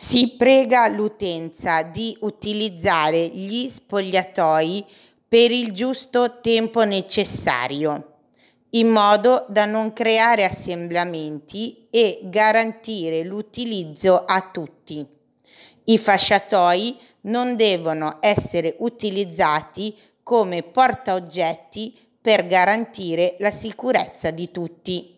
Si prega l'utenza di utilizzare gli spogliatoi per il giusto tempo necessario, in modo da non creare assemblamenti e garantire l'utilizzo a tutti. I fasciatoi non devono essere utilizzati come portaoggetti per garantire la sicurezza di tutti.